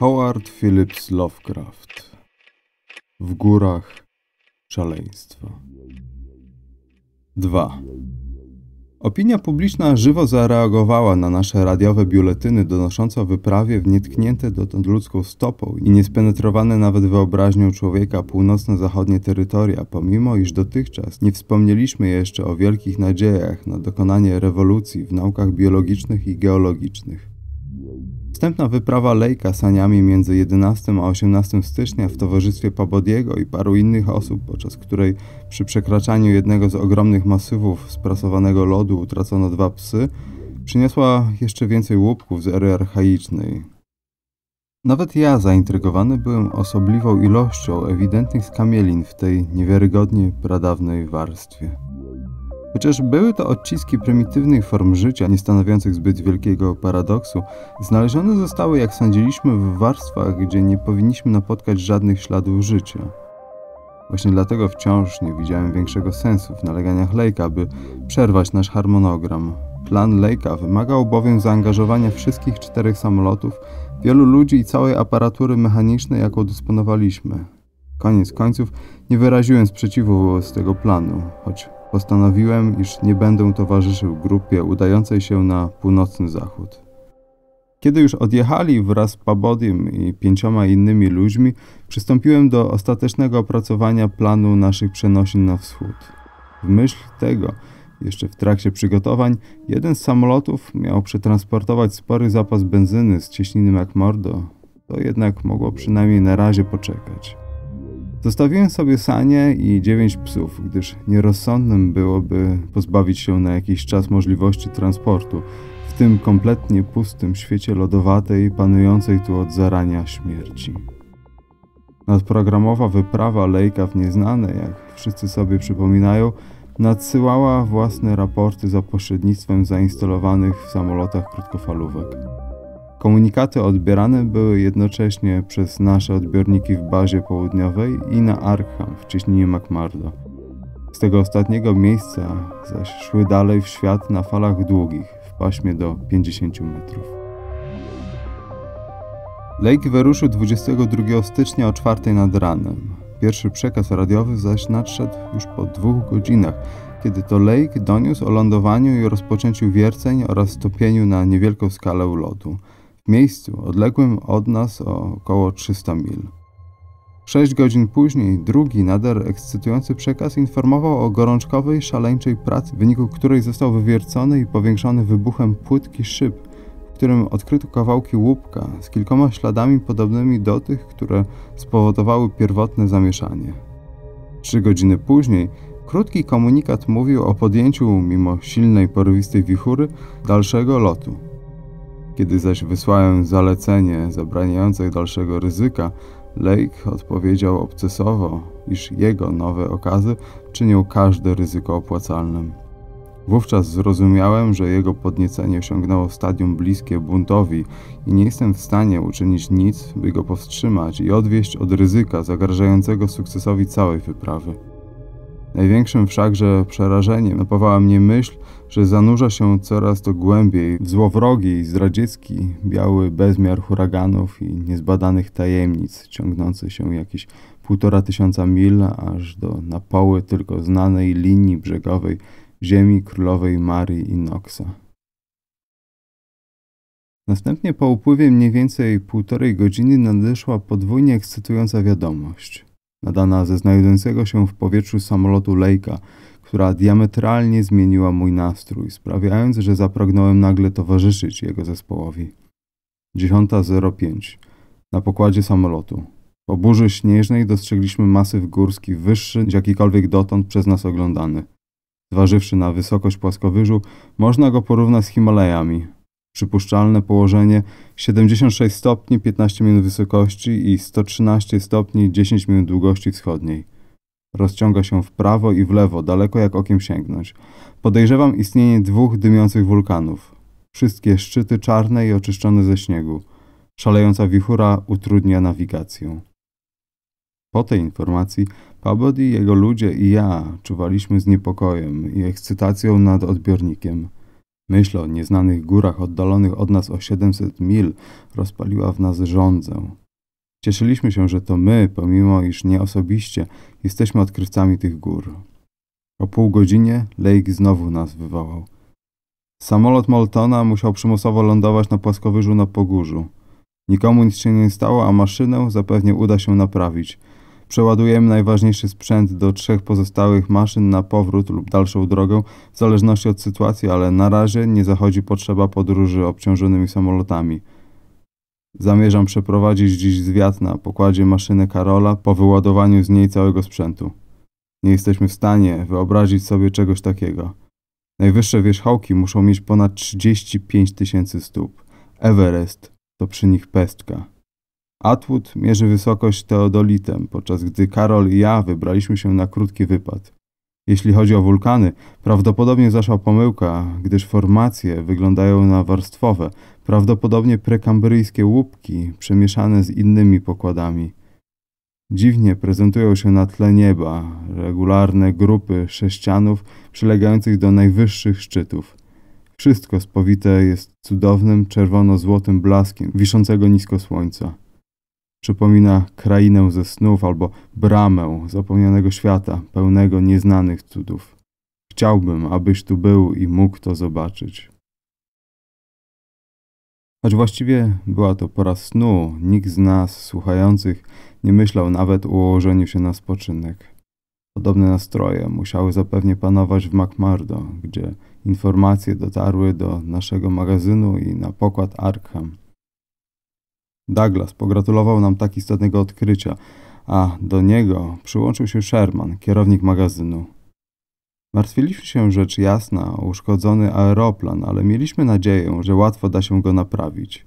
Howard Phillips Lovecraft W górach szaleństwa 2. Opinia publiczna żywo zareagowała na nasze radiowe biuletyny donoszące o wyprawie w nietknięte dotąd ludzką stopą i niespenetrowane nawet wyobraźnią człowieka północno-zachodnie terytoria, pomimo iż dotychczas nie wspomnieliśmy jeszcze o wielkich nadziejach na dokonanie rewolucji w naukach biologicznych i geologicznych. Wstępna wyprawa Lejka saniami między 11 a 18 stycznia w towarzystwie Pabodiego i paru innych osób, podczas której przy przekraczaniu jednego z ogromnych masywów sprasowanego lodu utracono dwa psy, przyniosła jeszcze więcej łupków z ery archaicznej. Nawet ja zaintrygowany byłem osobliwą ilością ewidentnych skamielin w tej niewiarygodnie pradawnej warstwie. Chociaż były to odciski prymitywnych form życia, nie stanowiących zbyt wielkiego paradoksu, znalezione zostały, jak sądziliśmy, w warstwach, gdzie nie powinniśmy napotkać żadnych śladów życia. Właśnie dlatego wciąż nie widziałem większego sensu w naleganiach Lejka, by przerwać nasz harmonogram. Plan Lejka wymagał bowiem zaangażowania wszystkich czterech samolotów, wielu ludzi i całej aparatury mechanicznej, jaką dysponowaliśmy. Koniec końców nie wyraziłem sprzeciwu wobec tego planu, choć postanowiłem, iż nie będę towarzyszył grupie udającej się na północny zachód. Kiedy już odjechali wraz z Pabodiem i pięcioma innymi ludźmi, przystąpiłem do ostatecznego opracowania planu naszych przenosin na wschód. W myśl tego, jeszcze w trakcie przygotowań, jeden z samolotów miał przetransportować spory zapas benzyny z cieśniny McMordo. To jednak mogło przynajmniej na razie poczekać. Zostawiłem sobie sanie i dziewięć psów, gdyż nierozsądnym byłoby pozbawić się na jakiś czas możliwości transportu w tym kompletnie pustym świecie lodowatej, panującej tu od zarania śmierci. Nadprogramowa wyprawa Lejka w nieznane, jak wszyscy sobie przypominają, nadsyłała własne raporty za pośrednictwem zainstalowanych w samolotach krótkofalówek. Komunikaty odbierane były jednocześnie przez nasze odbiorniki w bazie południowej i na Arkham w ciśnieniu McMurdo. Z tego ostatniego miejsca zaś szły dalej w świat na falach długich, w paśmie do 50 metrów. Lake wyruszył 22 stycznia o 4 nad ranem. Pierwszy przekaz radiowy zaś nadszedł już po dwóch godzinach, kiedy to Lake doniósł o lądowaniu i rozpoczęciu wierceń oraz topieniu na niewielką skalę lodu miejscu odległym od nas o około 300 mil. Sześć godzin później drugi nader ekscytujący przekaz informował o gorączkowej, szaleńczej pracy, w wyniku której został wywiercony i powiększony wybuchem płytki szyb, w którym odkryto kawałki łupka z kilkoma śladami podobnymi do tych, które spowodowały pierwotne zamieszanie. Trzy godziny później krótki komunikat mówił o podjęciu, mimo silnej porywistej wichury, dalszego lotu. Kiedy zaś wysłałem zalecenie zabraniające dalszego ryzyka, Lake odpowiedział obcesowo, iż jego nowe okazy czynią każde ryzyko opłacalnym. Wówczas zrozumiałem, że jego podniecenie osiągnęło stadium bliskie buntowi i nie jestem w stanie uczynić nic, by go powstrzymać i odwieść od ryzyka zagrażającego sukcesowi całej wyprawy. Największym wszakże przerażeniem napawała mnie myśl, że zanurza się coraz to głębiej w złowrogi i zdradziecki biały bezmiar huraganów i niezbadanych tajemnic, ciągnący się jakieś półtora tysiąca mil aż do na tylko znanej linii brzegowej ziemi królowej Marii i Noxa. Następnie po upływie mniej więcej półtorej godziny nadeszła podwójnie ekscytująca wiadomość – nadana ze znajdującego się w powietrzu samolotu Lejka, która diametralnie zmieniła mój nastrój, sprawiając, że zapragnąłem nagle towarzyszyć jego zespołowi. 10.05. Na pokładzie samolotu. Po burzy śnieżnej dostrzegliśmy masyw górski wyższy niż jakikolwiek dotąd przez nas oglądany. Zważywszy na wysokość płaskowyżu, można go porównać z Himalajami, przypuszczalne położenie 76 stopni 15 minut wysokości i 113 stopni 10 minut długości wschodniej. Rozciąga się w prawo i w lewo, daleko jak okiem sięgnąć. Podejrzewam istnienie dwóch dymiących wulkanów. Wszystkie szczyty czarne i oczyszczone ze śniegu. Szalejąca wichura utrudnia nawigację. Po tej informacji Pabody, jego ludzie i ja czuwaliśmy z niepokojem i ekscytacją nad odbiornikiem – Myśl o nieznanych górach oddalonych od nas o 700 mil rozpaliła w nas żądzę. Cieszyliśmy się, że to my, pomimo iż nie osobiście, jesteśmy odkrywcami tych gór. Po pół godzinie Lake znowu nas wywołał. Samolot Moltona musiał przymusowo lądować na płaskowyżu na Pogórzu. Nikomu nic się nie stało, a maszynę zapewnie uda się naprawić – Przeładujemy najważniejszy sprzęt do trzech pozostałych maszyn na powrót lub dalszą drogę, w zależności od sytuacji, ale na razie nie zachodzi potrzeba podróży obciążonymi samolotami. Zamierzam przeprowadzić dziś zwiat na pokładzie maszyny Karola po wyładowaniu z niej całego sprzętu. Nie jesteśmy w stanie wyobrazić sobie czegoś takiego. Najwyższe wierzchołki muszą mieć ponad 35 tysięcy stóp. Everest to przy nich pestka. Atwood mierzy wysokość teodolitem, podczas gdy Karol i ja wybraliśmy się na krótki wypad. Jeśli chodzi o wulkany, prawdopodobnie zaszła pomyłka, gdyż formacje wyglądają na warstwowe, prawdopodobnie prekambryjskie łupki przemieszane z innymi pokładami. Dziwnie prezentują się na tle nieba regularne grupy sześcianów przylegających do najwyższych szczytów. Wszystko spowite jest cudownym czerwono-złotym blaskiem wiszącego nisko słońca. Przypomina krainę ze snów albo bramę zapomnianego świata, pełnego nieznanych cudów. Chciałbym, abyś tu był i mógł to zobaczyć. Choć właściwie była to pora snu, nikt z nas słuchających nie myślał nawet o ułożeniu się na spoczynek. Podobne nastroje musiały zapewnie panować w McMurdo, gdzie informacje dotarły do naszego magazynu i na pokład Arkham. Douglas pogratulował nam tak istotnego odkrycia, a do niego przyłączył się Sherman, kierownik magazynu. Martwiliśmy się rzecz jasna o uszkodzony aeroplan, ale mieliśmy nadzieję, że łatwo da się go naprawić.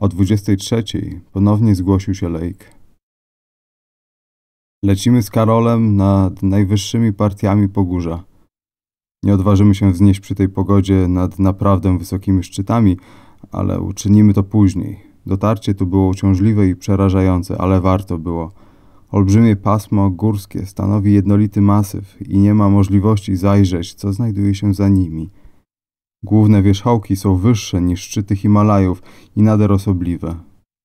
O 23 ponownie zgłosił się Lake. Lecimy z Karolem nad najwyższymi partiami pogórza. Nie odważymy się wznieść przy tej pogodzie nad naprawdę wysokimi szczytami, ale uczynimy to później, Dotarcie tu było uciążliwe i przerażające, ale warto było. Olbrzymie pasmo górskie stanowi jednolity masyw i nie ma możliwości zajrzeć, co znajduje się za nimi. Główne wierzchołki są wyższe niż szczyty Himalajów i nader osobliwe.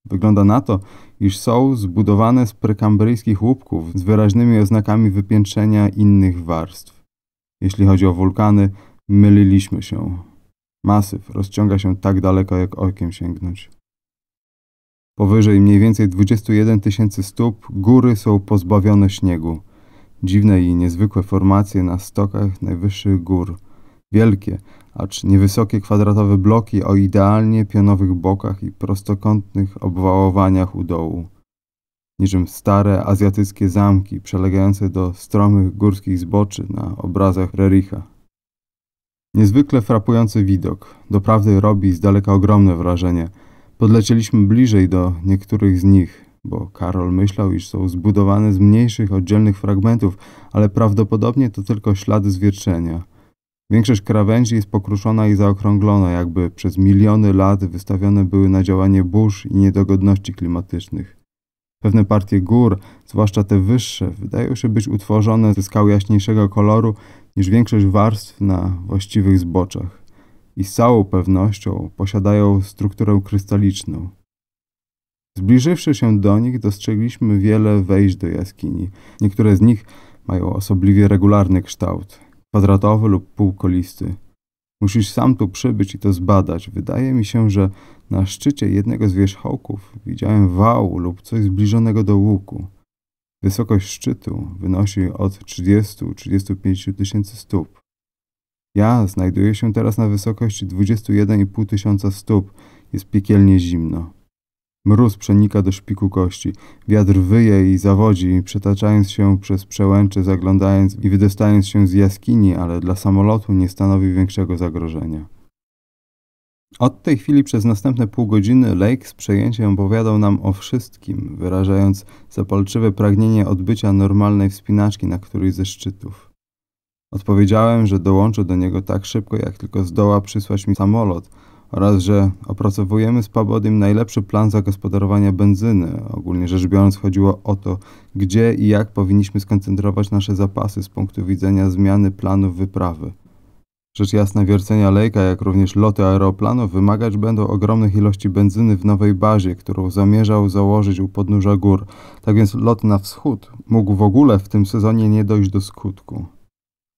Wygląda na to, iż są zbudowane z prekambryjskich łupków z wyraźnymi oznakami wypiętrzenia innych warstw. Jeśli chodzi o wulkany, myliliśmy się. Masyw rozciąga się tak daleko, jak okiem sięgnąć. Powyżej mniej więcej 21 tysięcy stóp góry są pozbawione śniegu. Dziwne i niezwykłe formacje na stokach najwyższych gór. Wielkie, acz niewysokie kwadratowe bloki o idealnie pionowych bokach i prostokątnych obwałowaniach u dołu. niżym stare azjatyckie zamki przelegające do stromych górskich zboczy na obrazach Rericha. Niezwykle frapujący widok. Doprawdy robi z daleka ogromne wrażenie – Podlecieliśmy bliżej do niektórych z nich, bo Karol myślał, iż są zbudowane z mniejszych, oddzielnych fragmentów, ale prawdopodobnie to tylko ślady zwietrzenia. Większość krawędzi jest pokruszona i zaokrąglona, jakby przez miliony lat wystawione były na działanie burz i niedogodności klimatycznych. Pewne partie gór, zwłaszcza te wyższe, wydają się być utworzone ze skał jaśniejszego koloru niż większość warstw na właściwych zboczach i z całą pewnością posiadają strukturę krystaliczną. Zbliżywszy się do nich, dostrzegliśmy wiele wejść do jaskini. Niektóre z nich mają osobliwie regularny kształt, kwadratowy lub półkolisty. Musisz sam tu przybyć i to zbadać. Wydaje mi się, że na szczycie jednego z wierzchołków widziałem wał lub coś zbliżonego do łuku. Wysokość szczytu wynosi od 30-35 tysięcy stóp. Ja znajduję się teraz na wysokości 21,5 tysiąca stóp. Jest piekielnie zimno. Mróz przenika do szpiku kości. Wiatr wyje i zawodzi, przetaczając się przez przełęcze, zaglądając i wydostając się z jaskini, ale dla samolotu nie stanowi większego zagrożenia. Od tej chwili przez następne pół godziny Lake z przejęciem opowiadał nam o wszystkim, wyrażając zapalczywe pragnienie odbycia normalnej wspinaczki na któryś ze szczytów. Odpowiedziałem, że dołączę do niego tak szybko, jak tylko zdoła przysłać mi samolot oraz, że opracowujemy z Pabodym najlepszy plan zagospodarowania benzyny. Ogólnie rzecz biorąc chodziło o to, gdzie i jak powinniśmy skoncentrować nasze zapasy z punktu widzenia zmiany planów wyprawy. Rzecz jasna wiercenia lejka, jak również loty aeroplanów wymagać będą ogromnych ilości benzyny w nowej bazie, którą zamierzał założyć u podnóża gór. Tak więc lot na wschód mógł w ogóle w tym sezonie nie dojść do skutku.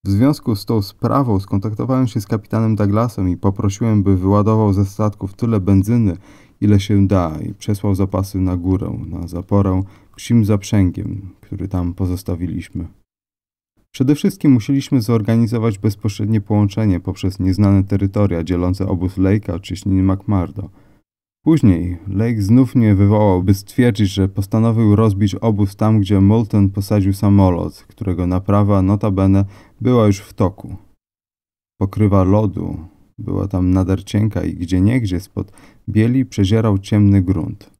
W związku z tą sprawą skontaktowałem się z kapitanem Douglasem i poprosiłem, by wyładował ze statków tyle benzyny, ile się da i przesłał zapasy na górę, na zaporę psim zaprzęgiem, który tam pozostawiliśmy. Przede wszystkim musieliśmy zorganizować bezpośrednie połączenie poprzez nieznane terytoria dzielące obóz Lejka czy śniny McMurdo – Później Lake znów mnie wywołał, by stwierdzić, że postanowił rozbić obóz tam, gdzie Moulton posadził samolot, którego naprawa notabene była już w toku. Pokrywa lodu była tam nader cienka i gdzieniegdzie spod bieli przezierał ciemny grunt.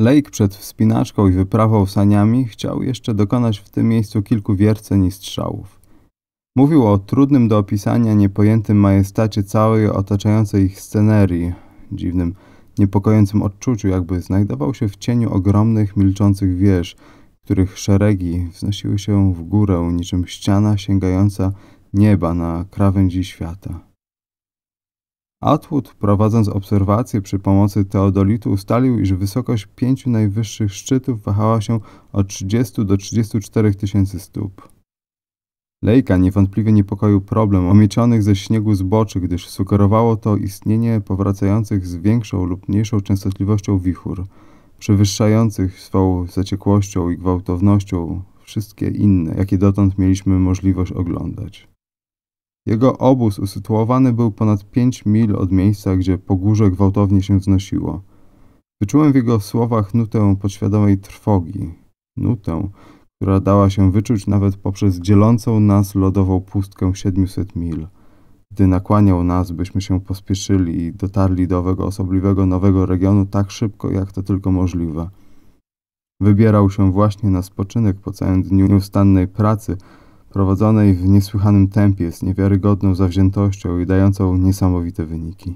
Lake przed wspinaczką i wyprawą saniami chciał jeszcze dokonać w tym miejscu kilku wierceń i strzałów. Mówił o trudnym do opisania, niepojętym majestacie całej otaczającej ich scenerii, dziwnym niepokojącym odczuciu, jakby znajdował się w cieniu ogromnych, milczących wież, których szeregi wznosiły się w górę niczym ściana sięgająca nieba na krawędzi świata. Atwood, prowadząc obserwacje przy pomocy teodolitu, ustalił, iż wysokość pięciu najwyższych szczytów wahała się od 30 do 34 tysięcy stóp. Lejka niewątpliwie niepokoił problem omieczonych ze śniegu zboczy, gdyż sugerowało to istnienie powracających z większą lub mniejszą częstotliwością wichur, przewyższających swą zaciekłością i gwałtownością wszystkie inne, jakie dotąd mieliśmy możliwość oglądać. Jego obóz usytuowany był ponad 5 mil od miejsca, gdzie pogórze gwałtownie się wznosiło. Wyczułem w jego słowach nutę podświadomej trwogi, nutę, która dała się wyczuć nawet poprzez dzielącą nas lodową pustkę 700 mil. Gdy nakłaniał nas, byśmy się pospieszyli i dotarli do owego osobliwego nowego regionu tak szybko, jak to tylko możliwe. Wybierał się właśnie na spoczynek po całym dniu nieustannej pracy, prowadzonej w niesłychanym tempie z niewiarygodną zawziętością i dającą niesamowite wyniki.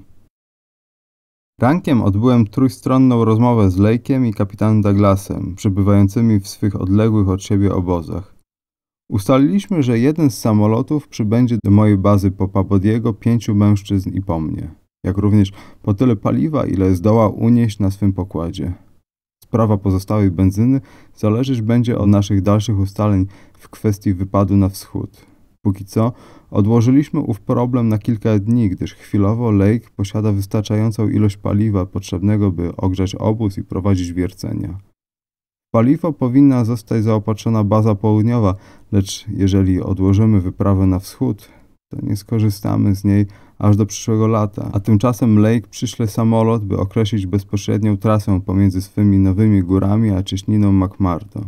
Rankiem odbyłem trójstronną rozmowę z Lejkiem i kapitanem Douglasem, przebywającymi w swych odległych od siebie obozach. Ustaliliśmy, że jeden z samolotów przybędzie do mojej bazy po Papodiego pięciu mężczyzn i po mnie, jak również po tyle paliwa, ile zdoła unieść na swym pokładzie. Sprawa pozostałej benzyny zależeć będzie od naszych dalszych ustaleń w kwestii wypadu na wschód. Póki co odłożyliśmy ów problem na kilka dni, gdyż chwilowo Lake posiada wystarczającą ilość paliwa potrzebnego, by ogrzać obóz i prowadzić wiercenia. Paliwo powinna zostać zaopatrzona baza południowa, lecz jeżeli odłożymy wyprawę na wschód, to nie skorzystamy z niej aż do przyszłego lata. A tymczasem Lake przyśle samolot, by określić bezpośrednią trasę pomiędzy swymi nowymi górami a cieśniną McMurdo.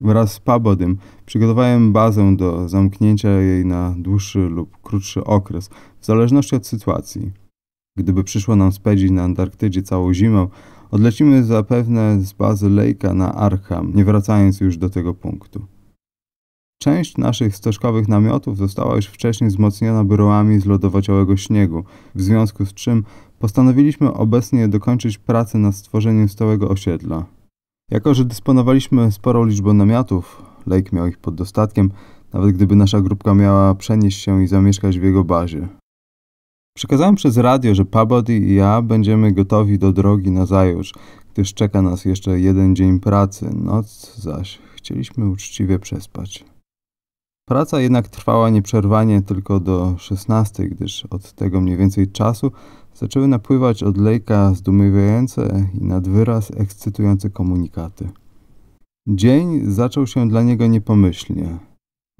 Wraz z Pabodym przygotowałem bazę do zamknięcia jej na dłuższy lub krótszy okres, w zależności od sytuacji. Gdyby przyszło nam spędzić na Antarktydzie całą zimę, odlecimy zapewne z bazy Lejka na Arkham, nie wracając już do tego punktu. Część naszych stożkowych namiotów została już wcześniej wzmocniona bryłami z lodowociałego śniegu, w związku z czym postanowiliśmy obecnie dokończyć pracę nad stworzeniem stałego osiedla. Jako, że dysponowaliśmy sporą liczbą namiotów, Lake miał ich pod dostatkiem, nawet gdyby nasza grupka miała przenieść się i zamieszkać w jego bazie. Przekazałem przez radio, że Pabody i ja będziemy gotowi do drogi na zajutrz, gdyż czeka nas jeszcze jeden dzień pracy, noc zaś chcieliśmy uczciwie przespać. Praca jednak trwała nieprzerwanie tylko do 16, gdyż od tego mniej więcej czasu zaczęły napływać od Lejka zdumiewające i nad wyraz ekscytujące komunikaty. Dzień zaczął się dla niego niepomyślnie.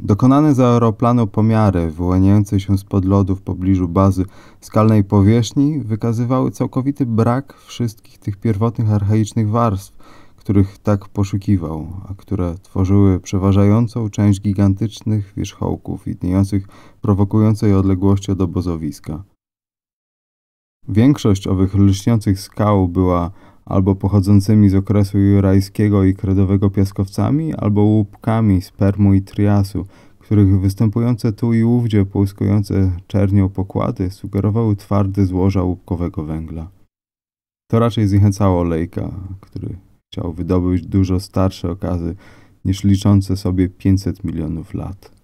Dokonane z aeroplanu pomiary wyłaniające się spod lodu w pobliżu bazy skalnej powierzchni wykazywały całkowity brak wszystkich tych pierwotnych archaicznych warstw, których tak poszukiwał, a które tworzyły przeważającą część gigantycznych wierzchołków widniejących w prowokującej odległości od obozowiska. Większość owych lśniących skał była albo pochodzącymi z okresu jurajskiego i kredowego piaskowcami, albo łupkami z Permu i Triasu, których występujące tu i ówdzie połyskujące czernią pokłady sugerowały twarde złoża łupkowego węgla. To raczej zniechęcało Lejka, który chciał wydobyć dużo starsze okazy niż liczące sobie 500 milionów lat.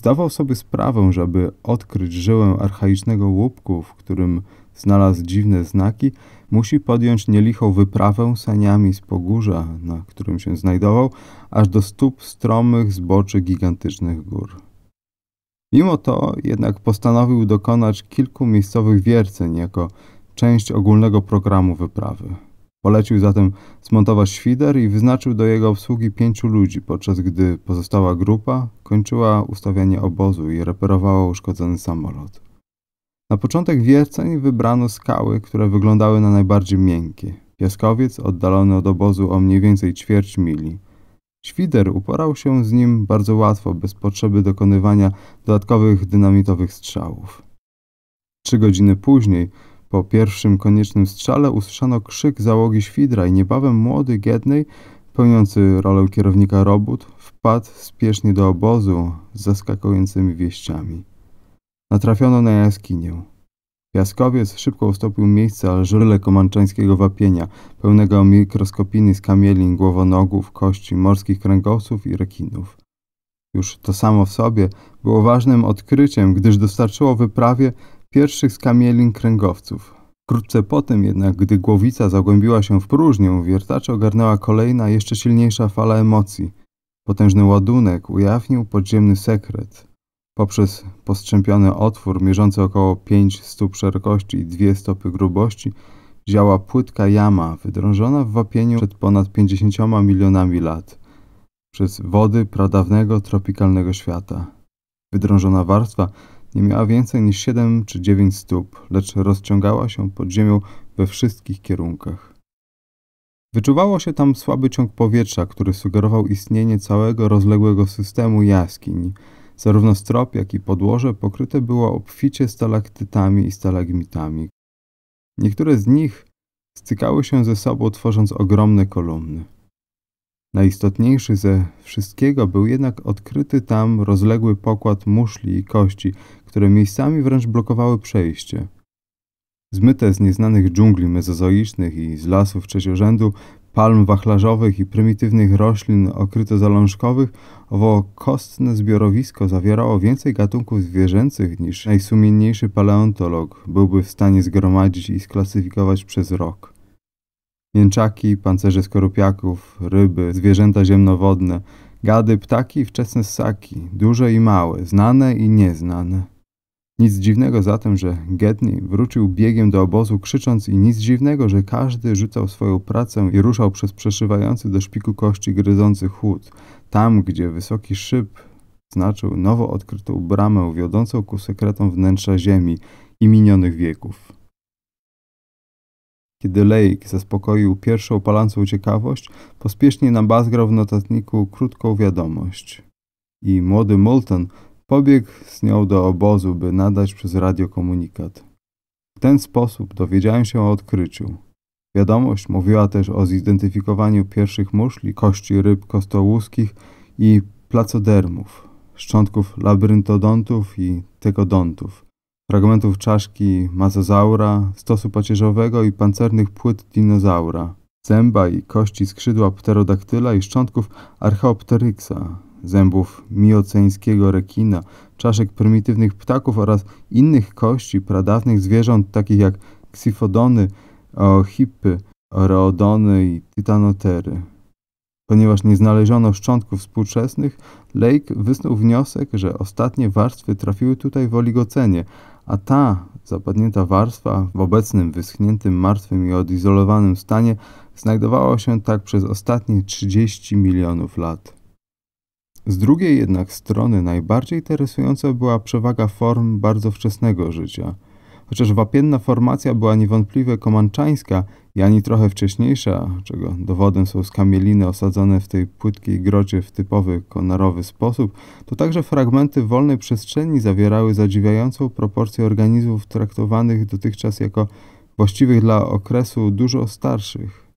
Zdawał sobie sprawę, że aby odkryć żyłę archaicznego łupku, w którym znalazł dziwne znaki, musi podjąć nielichą wyprawę saniami z pogórza, na którym się znajdował, aż do stóp stromych zboczy gigantycznych gór. Mimo to jednak postanowił dokonać kilku miejscowych wierceń jako część ogólnego programu wyprawy. Polecił zatem zmontować świder i wyznaczył do jego obsługi pięciu ludzi, podczas gdy pozostała grupa kończyła ustawianie obozu i reperowała uszkodzony samolot. Na początek wierceń wybrano skały, które wyglądały na najbardziej miękkie. Piaskowiec oddalony od obozu o mniej więcej ćwierć mili. Świder uporał się z nim bardzo łatwo, bez potrzeby dokonywania dodatkowych dynamitowych strzałów. Trzy godziny później po pierwszym koniecznym strzale usłyszano krzyk załogi świdra i niebawem młody Gednej, pełniący rolę kierownika robót, wpadł spiesznie do obozu z zaskakującymi wieściami. Natrafiono na jaskinię. Piaskowiec szybko ustąpił miejsca alżyrle komanczańskiego wapienia, pełnego mikroskopiny skamielin, głowonogów, kości, morskich kręgosłów i rekinów. Już to samo w sobie było ważnym odkryciem, gdyż dostarczyło wyprawie pierwszych skamielin kręgowców. Wkrótce potem jednak, gdy głowica zagłębiła się w próżnię, wiertacze ogarnęła kolejna, jeszcze silniejsza fala emocji. Potężny ładunek ujawnił podziemny sekret. Poprzez postrzępiony otwór mierzący około 5 stóp szerokości i 2 stopy grubości działa płytka jama wydrążona w wapieniu przed ponad 50 milionami lat przez wody pradawnego tropikalnego świata. Wydrążona warstwa nie miała więcej niż 7 czy 9 stóp, lecz rozciągała się pod ziemią we wszystkich kierunkach. Wyczuwało się tam słaby ciąg powietrza, który sugerował istnienie całego rozległego systemu jaskiń. Zarówno strop, jak i podłoże pokryte było obficie stalaktytami i stalagmitami. Niektóre z nich stykały się ze sobą, tworząc ogromne kolumny. Najistotniejszy ze wszystkiego był jednak odkryty tam rozległy pokład muszli i kości, które miejscami wręcz blokowały przejście. Zmyte z nieznanych dżungli mezozoicznych i z lasów trzeciorzędu, palm wachlarzowych i prymitywnych roślin okryto-zalążkowych, owo kostne zbiorowisko zawierało więcej gatunków zwierzęcych niż najsumienniejszy paleontolog byłby w stanie zgromadzić i sklasyfikować przez rok. Mięczaki, pancerze skorupiaków, ryby, zwierzęta ziemnowodne, gady, ptaki i wczesne ssaki, duże i małe, znane i nieznane. Nic dziwnego zatem, że Gedney wrócił biegiem do obozu krzycząc i nic dziwnego, że każdy rzucał swoją pracę i ruszał przez przeszywający do szpiku kości gryzący chłód. Tam, gdzie wysoki szyb znaczył nowo odkrytą bramę wiodącą ku sekretom wnętrza ziemi i minionych wieków. Kiedy Lake zaspokoił pierwszą palącą ciekawość, pospiesznie nabazgrał w notatniku krótką wiadomość. I młody Moulton Pobiegł z nią do obozu, by nadać przez radio komunikat. W ten sposób dowiedziałem się o odkryciu. Wiadomość mówiła też o zidentyfikowaniu pierwszych muszli, kości ryb kostołuskich i placodermów, szczątków labryntodontów i tegodontów, fragmentów czaszki mazozaura, stosu pacierzowego i pancernych płyt dinozaura, zęba i kości skrzydła pterodaktyla i szczątków archeopteryksa, zębów mioceńskiego rekina, czaszek prymitywnych ptaków oraz innych kości pradawnych zwierząt takich jak ksifodony, ohipy, reodony i titanotery. Ponieważ nie znaleziono szczątków współczesnych, Lake wysnuł wniosek, że ostatnie warstwy trafiły tutaj w oligocenie, a ta zapadnięta warstwa w obecnym wyschniętym, martwym i odizolowanym stanie znajdowała się tak przez ostatnie 30 milionów lat. Z drugiej jednak strony najbardziej interesująca była przewaga form bardzo wczesnego życia. Chociaż wapienna formacja była niewątpliwie komanczańska i ani trochę wcześniejsza, czego dowodem są skamieliny osadzone w tej płytkiej grocie w typowy konarowy sposób, to także fragmenty wolnej przestrzeni zawierały zadziwiającą proporcję organizmów traktowanych dotychczas jako właściwych dla okresu dużo starszych.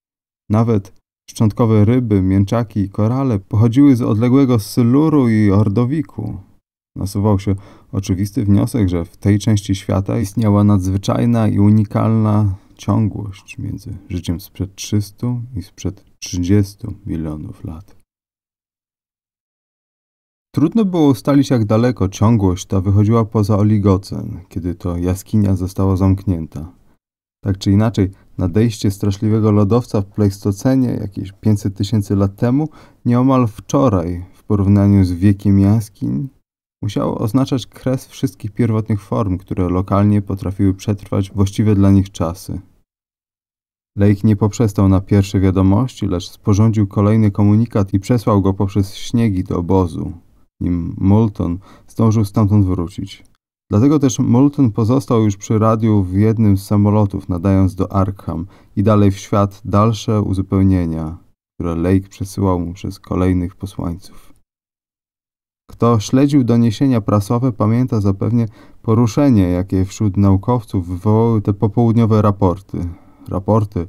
Nawet Szczątkowe ryby, mięczaki i korale pochodziły z odległego Syluru i Ordowiku. Nasuwał się oczywisty wniosek, że w tej części świata istniała nadzwyczajna i unikalna ciągłość między życiem sprzed 300 i sprzed 30 milionów lat. Trudno było ustalić, jak daleko ciągłość ta wychodziła poza oligocen, kiedy to jaskinia została zamknięta. Tak czy inaczej, Nadejście straszliwego lodowca w Pleistocenie jakieś 500 tysięcy lat temu, nieomal wczoraj w porównaniu z wiekiem jaskiń, musiało oznaczać kres wszystkich pierwotnych form, które lokalnie potrafiły przetrwać właściwe dla nich czasy. Lake nie poprzestał na pierwsze wiadomości, lecz sporządził kolejny komunikat i przesłał go poprzez śniegi do obozu, nim Moulton zdążył stamtąd wrócić. Dlatego też Moulton pozostał już przy radiu w jednym z samolotów, nadając do Arkham i dalej w świat dalsze uzupełnienia, które Lake przesyłał mu przez kolejnych posłańców. Kto śledził doniesienia prasowe, pamięta zapewnie poruszenie, jakie wśród naukowców wywołały te popołudniowe raporty. Raporty,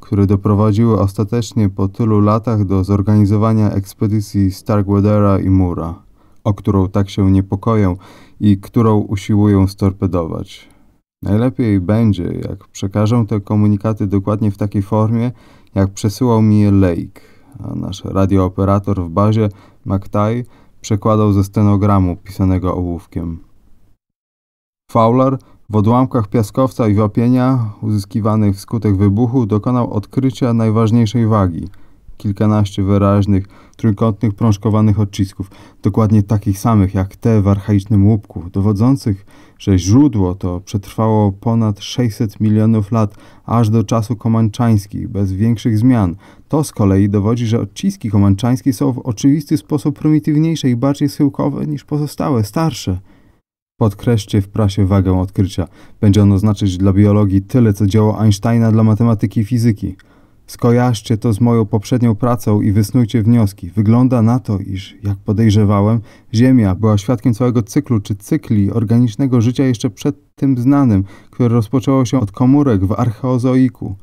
które doprowadziły ostatecznie po tylu latach do zorganizowania ekspedycji Starkwedera i Mura, o którą tak się niepokoją i którą usiłują storpedować. Najlepiej będzie, jak przekażą te komunikaty dokładnie w takiej formie, jak przesyłał mi je Lake, a nasz radiooperator w bazie, McTay, przekładał ze stenogramu pisanego ołówkiem. Fowler w odłamkach piaskowca i wapienia uzyskiwanych wskutek wybuchu dokonał odkrycia najważniejszej wagi – kilkanaście wyraźnych trójkątnych prążkowanych odcisków, dokładnie takich samych jak te w archaicznym łupku, dowodzących, że źródło to przetrwało ponad 600 milionów lat, aż do czasu komanczańskich, bez większych zmian. To z kolei dowodzi, że odciski komanczańskie są w oczywisty sposób prymitywniejsze i bardziej schyłkowe niż pozostałe, starsze. Podkreślcie w prasie wagę odkrycia. Będzie ono znaczyć dla biologii tyle, co działo Einsteina dla matematyki i fizyki. Skojarzcie to z moją poprzednią pracą i wysnujcie wnioski. Wygląda na to, iż, jak podejrzewałem, Ziemia była świadkiem całego cyklu czy cykli organicznego życia jeszcze przed tym znanym, które rozpoczęło się od komórek w archeozoiku.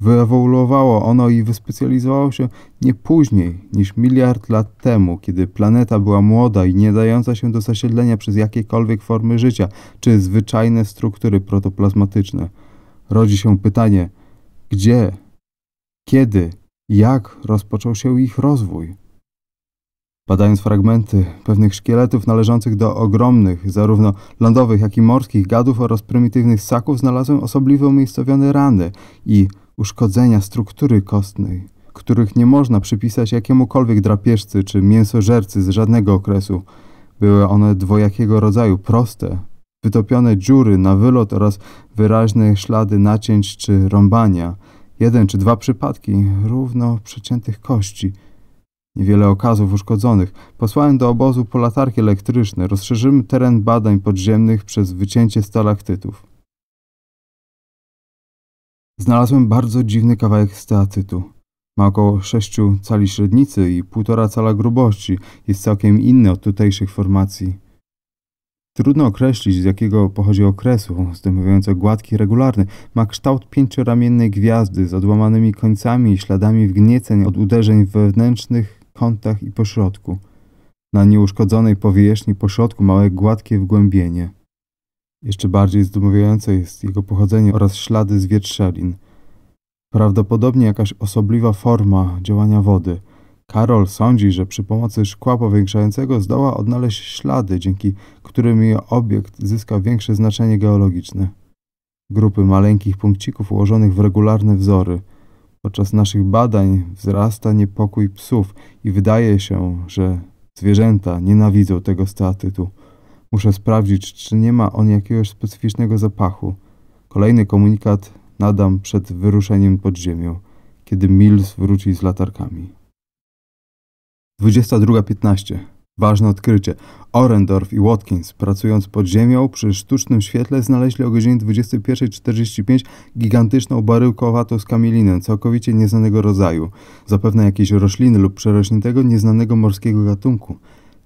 Wyewoluowało ono i wyspecjalizowało się nie później niż miliard lat temu, kiedy planeta była młoda i nie dająca się do zasiedlenia przez jakiekolwiek formy życia czy zwyczajne struktury protoplazmatyczne. Rodzi się pytanie, gdzie kiedy, jak rozpoczął się ich rozwój? Badając fragmenty pewnych szkieletów należących do ogromnych, zarówno lądowych, jak i morskich gadów oraz prymitywnych ssaków, znalazłem osobliwie umiejscowione rany i uszkodzenia struktury kostnej, których nie można przypisać jakiemukolwiek drapieżcy czy mięsożercy z żadnego okresu. Były one dwojakiego rodzaju, proste, wytopione dziury na wylot oraz wyraźne ślady nacięć czy rąbania – jeden czy dwa przypadki równo przeciętych kości, niewiele okazów uszkodzonych. Posłałem do obozu po latarki elektryczne. Rozszerzymy teren badań podziemnych przez wycięcie stalaktytów. Znalazłem bardzo dziwny kawałek steatytu. Ma około 6 cali średnicy i 1,5 cala grubości. Jest całkiem inny od tutejszych formacji. Trudno określić, z jakiego pochodzi okresu. zdumiewająco gładki, regularny, ma kształt pięcioramiennej gwiazdy z odłamanymi końcami i śladami wgnieceń od uderzeń w wewnętrznych kątach i pośrodku. Na nieuszkodzonej powierzchni pośrodku małe, gładkie wgłębienie. Jeszcze bardziej zdumiewające jest jego pochodzenie oraz ślady zwietrzelin. Prawdopodobnie jakaś osobliwa forma działania wody – Karol sądzi, że przy pomocy szkła powiększającego zdoła odnaleźć ślady, dzięki którym jej obiekt zyska większe znaczenie geologiczne. Grupy maleńkich punkcików ułożonych w regularne wzory. Podczas naszych badań wzrasta niepokój psów i wydaje się, że zwierzęta nienawidzą tego statytu. Muszę sprawdzić, czy nie ma on jakiegoś specyficznego zapachu. Kolejny komunikat nadam przed wyruszeniem pod ziemią, kiedy Mills wróci z latarkami. 22.15. Ważne odkrycie. Orendorf i Watkins, pracując pod ziemią przy sztucznym świetle, znaleźli o godzinie 21.45 gigantyczną baryłkowatą skamielinę całkowicie nieznanego rodzaju, zapewne jakiejś rośliny lub przerośniętego nieznanego morskiego gatunku.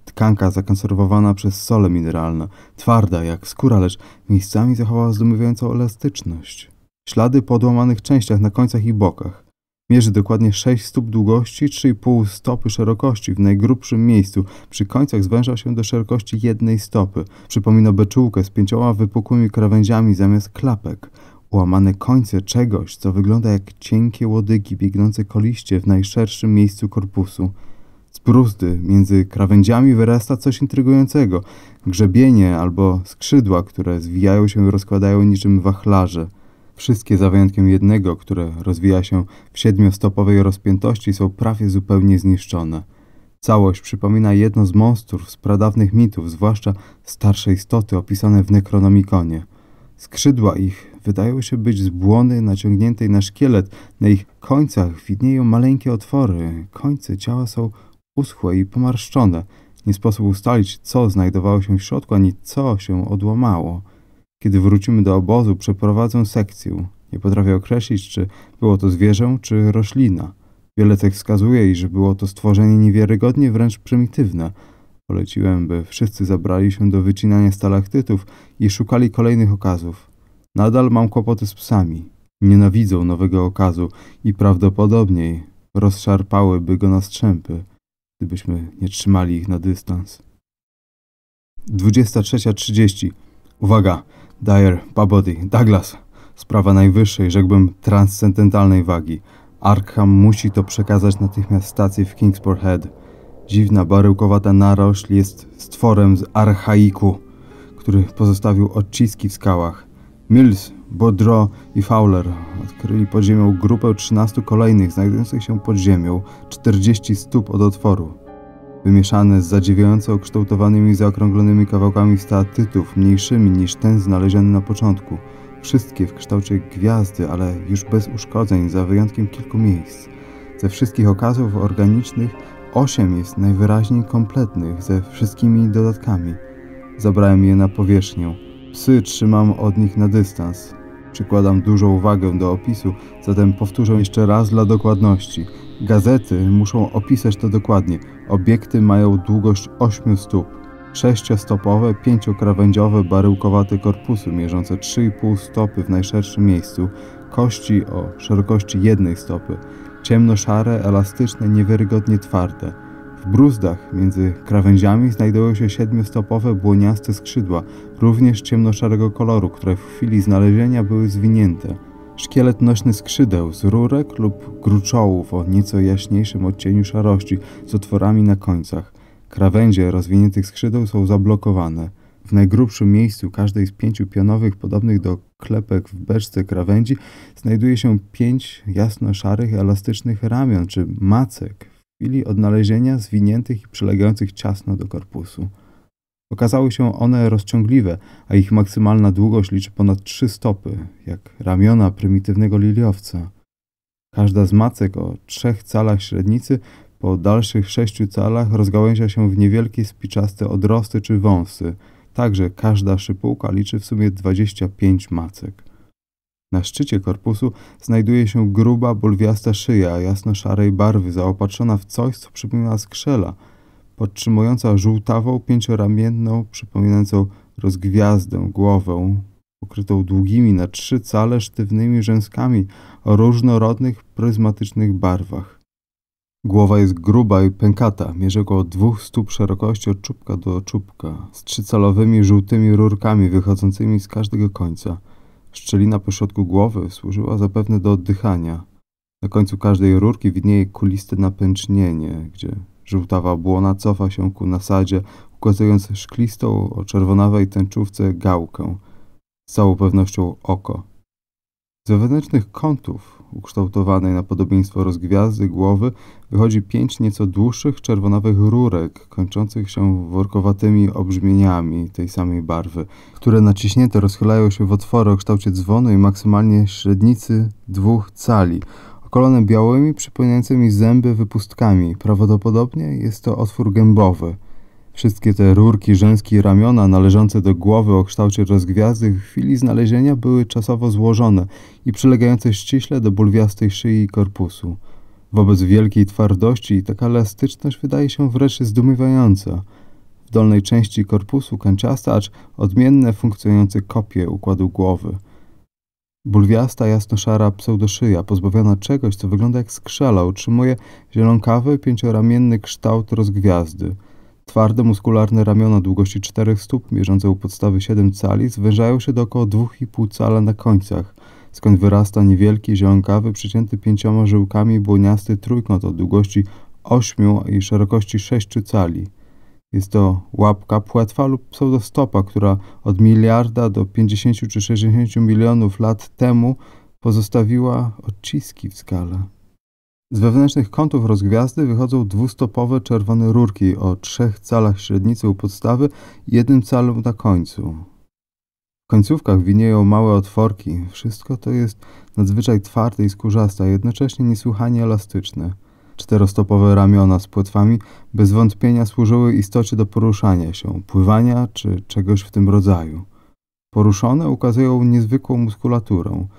Tkanka zakonserwowana przez sole mineralne, twarda jak skóra, lecz miejscami zachowała zdumiewającą elastyczność. Ślady po odłamanych częściach na końcach i bokach. Mierzy dokładnie 6 stóp długości, 3,5 stopy szerokości. W najgrubszym miejscu przy końcach zwęża się do szerokości jednej stopy. Przypomina beczułkę z pięcioma wypukłymi krawędziami zamiast klapek. Ułamane końce czegoś, co wygląda jak cienkie łodygi biegnące koliście w najszerszym miejscu korpusu. Z bruzdy między krawędziami wyrasta coś intrygującego. Grzebienie albo skrzydła, które zwijają się i rozkładają niczym wachlarze. Wszystkie za wyjątkiem jednego, które rozwija się w siedmiostopowej rozpiętości, są prawie zupełnie zniszczone. Całość przypomina jedno z monstrów z pradawnych mitów, zwłaszcza starsze istoty opisane w Necronomiconie. Skrzydła ich wydają się być z błony naciągniętej na szkielet. Na ich końcach widnieją maleńkie otwory. Końce ciała są uschłe i pomarszczone. Nie sposób ustalić, co znajdowało się w środku, ani co się odłamało. Kiedy wrócimy do obozu, przeprowadzę sekcję. Nie potrafię określić, czy było to zwierzę, czy roślina. Wiele tych wskazuje, iż było to stworzenie niewiarygodnie wręcz prymitywne. Poleciłem, by wszyscy zabrali się do wycinania stalaktytów i szukali kolejnych okazów. Nadal mam kłopoty z psami. Nienawidzą nowego okazu i prawdopodobniej rozszarpałyby go na strzępy, gdybyśmy nie trzymali ich na dystans. 23.30. Uwaga! Dyer, Pabody, Douglas. Sprawa najwyższej, rzekłbym, transcendentalnej wagi. Arkham musi to przekazać natychmiast stacji w Kingsport Head. Dziwna, baryłkowata narośl jest stworem z archaiku, który pozostawił odciski w skałach. Mills, Bodro i Fowler odkryli pod ziemią grupę 13 kolejnych znajdujących się pod ziemią 40 stóp od otworu wymieszane z zadziwiająco ukształtowanymi zaokrąglonymi kawałkami statytów mniejszymi niż ten znaleziony na początku. Wszystkie w kształcie gwiazdy, ale już bez uszkodzeń, za wyjątkiem kilku miejsc. Ze wszystkich okazów organicznych osiem jest najwyraźniej kompletnych, ze wszystkimi dodatkami. Zabrałem je na powierzchnię. Psy trzymam od nich na dystans. Przykładam dużą uwagę do opisu, zatem powtórzę jeszcze raz dla dokładności. Gazety muszą opisać to dokładnie. Obiekty mają długość 8 stóp. Sześciostopowe, pięciokrawędziowe, baryłkowate korpusy mierzące 3,5 stopy w najszerszym miejscu, kości o szerokości jednej stopy, ciemno-szare, elastyczne, niewiarygodnie twarde. W bruzdach między krawędziami znajdowały się siedmiostopowe błoniaste skrzydła, również ciemnoszarego koloru, które w chwili znalezienia były zwinięte. Szkielet nośny skrzydeł z rurek lub gruczołów o nieco jaśniejszym odcieniu szarości z otworami na końcach. Krawędzie rozwiniętych skrzydeł są zablokowane. W najgrubszym miejscu każdej z pięciu pionowych, podobnych do klepek w beczce krawędzi, znajduje się pięć jasno-szarych, elastycznych ramion czy macek, chwili odnalezienia zwiniętych i przylegających ciasno do korpusu. Okazały się one rozciągliwe, a ich maksymalna długość liczy ponad trzy stopy, jak ramiona prymitywnego liliowca. Każda z macek o trzech calach średnicy po dalszych sześciu calach rozgałęzia się w niewielkie spiczaste odrosty czy wąsy. Także każda szypułka liczy w sumie 25 macek. Na szczycie korpusu znajduje się gruba, bulwiasta szyja, jasno-szarej barwy, zaopatrzona w coś, co przypomina skrzela, podtrzymująca żółtawą, pięcioramienną, przypominającą rozgwiazdę głowę, pokrytą długimi na trzy cale sztywnymi rzęskami o różnorodnych, pryzmatycznych barwach. Głowa jest gruba i pękata, mierzy około dwóch stóp szerokości od czubka do czubka, z trzycalowymi żółtymi rurkami wychodzącymi z każdego końca – Szczelina po środku głowy służyła zapewne do oddychania. Na końcu każdej rurki widnieje kuliste napęcznienie, gdzie żółtawa błona cofa się ku nasadzie, ukazując szklistą o czerwonawej tęczówce gałkę, z całą pewnością oko. Z wewnętrznych kątów ukształtowanej na podobieństwo rozgwiazdy głowy wychodzi pięć nieco dłuższych czerwonawych rurek, kończących się workowatymi obrzmieniami tej samej barwy, które naciśnięte rozchylają się w otwory o kształcie dzwonu i maksymalnie średnicy dwóch cali, okolone białymi, przypominającymi zęby wypustkami. Prawdopodobnie jest to otwór gębowy – Wszystkie te rurki, rzęski i ramiona należące do głowy o kształcie rozgwiazdy w chwili znalezienia były czasowo złożone i przylegające ściśle do bulwiastej szyi i korpusu. Wobec wielkiej twardości taka elastyczność wydaje się wreszcie zdumiewająca. W dolnej części korpusu kanciasta acz odmienne funkcjonujące kopie układu głowy. Bulwiasta, jasno-szara pseudoszyja, pozbawiona czegoś, co wygląda jak skrzela, utrzymuje zielonkawy, pięcioramienny kształt rozgwiazdy – Twarde, muskularne ramiona długości 4 stóp, mierzące u podstawy 7 cali, zwężają się do około 2,5 cala na końcach, skąd wyrasta niewielki, zielonkawy, przycięty pięcioma żyłkami błoniasty trójkąt o długości 8 i szerokości 6 cali. Jest to łapka, płetwa lub pseudostopa, która od miliarda do 50 czy 60 milionów lat temu pozostawiła odciski w skale. Z wewnętrznych kątów rozgwiazdy wychodzą dwustopowe czerwone rurki o trzech calach średnicy u podstawy i jednym calu na końcu. W końcówkach winieją małe otworki. Wszystko to jest nadzwyczaj twarde i skórzaste, a jednocześnie niesłychanie elastyczne. Czterostopowe ramiona z płetwami bez wątpienia służyły istocie do poruszania się, pływania czy czegoś w tym rodzaju. Poruszone ukazują niezwykłą muskulaturę –